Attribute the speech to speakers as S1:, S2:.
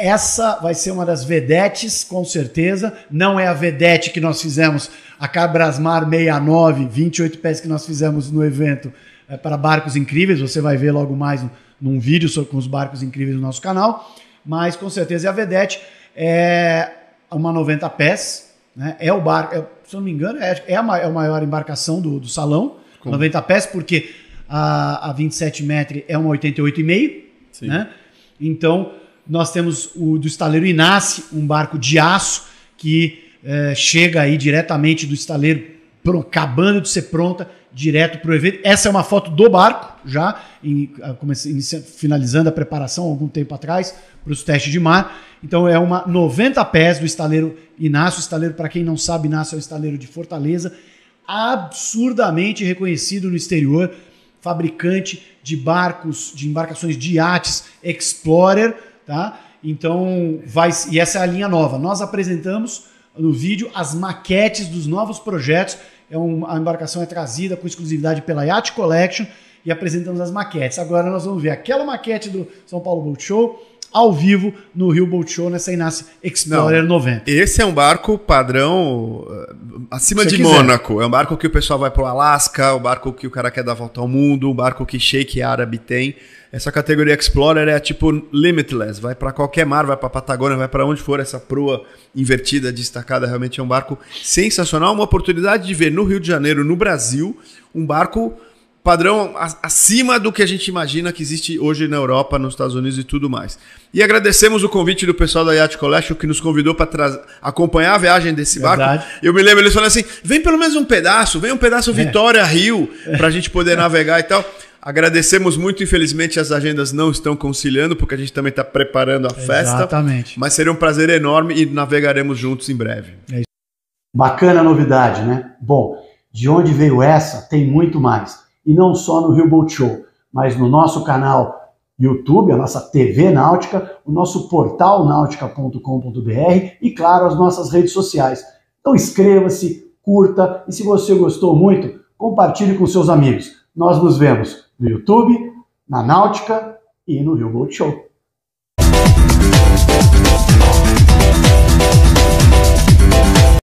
S1: essa vai ser uma das vedetes, com certeza. Não é a vedete que nós fizemos, a Cabrasmar 69, 28 pés que nós fizemos no evento é, para barcos incríveis. Você vai ver logo mais num vídeo sobre, com os barcos incríveis no nosso canal. Mas com certeza é a vedete. É uma 90 pés, né? é o barco, é, se eu não me engano, é, é, a, é maior embarcação do, do salão. Como? 90 pés, porque a, a 27 metros é uma 88,5. Né? Então nós temos o do estaleiro Inácio, um barco de aço que é, chega aí diretamente do estaleiro, acabando de ser pronta, direto para o evento. Essa é uma foto do barco, já em, em, finalizando a preparação algum tempo atrás para os testes de mar. Então é uma 90 pés do estaleiro Inácio. Estaleiro, para quem não sabe, Inácio é um estaleiro de Fortaleza, absurdamente reconhecido no exterior, fabricante de barcos, de embarcações de iates Explorer Tá? Então, vai, e essa é a linha nova. Nós apresentamos no vídeo as maquetes dos novos projetos. É um, a embarcação é trazida com exclusividade pela Yacht Collection e apresentamos as maquetes. Agora nós vamos ver aquela maquete do São Paulo Boat Show ao vivo no Rio Boat Show nessa Inácio Explorer Não, 90.
S2: Esse é um barco padrão eh, acima de Mônaco. É um barco que o pessoal vai para o Alasca, o um barco que o cara quer dar volta ao mundo, um barco que Sheikh Árabe tem. Essa categoria Explorer é tipo limitless, vai para qualquer mar, vai para Patagônia, vai para onde for essa proa invertida, destacada, realmente é um barco sensacional, uma oportunidade de ver no Rio de Janeiro, no Brasil, um barco padrão acima do que a gente imagina que existe hoje na Europa, nos Estados Unidos e tudo mais. E agradecemos o convite do pessoal da Yacht Collection que nos convidou para acompanhar a viagem desse barco. Verdade. Eu me lembro eles falaram assim: vem pelo menos um pedaço, vem um pedaço é. Vitória é. Rio para a gente poder é. navegar e tal. Agradecemos muito, infelizmente as agendas não estão conciliando, porque a gente também está preparando a festa. Exatamente. Mas seria um prazer enorme e navegaremos juntos em breve.
S1: É Bacana novidade, né? Bom, de onde veio essa, tem muito mais e não só no Rio Boat Show, mas no nosso canal YouTube, a nossa TV Náutica, o nosso portal náutica.com.br e, claro, as nossas redes sociais. Então inscreva-se, curta e se você gostou muito, compartilhe com seus amigos. Nós nos vemos no YouTube, na Náutica e no Rio Boat Show.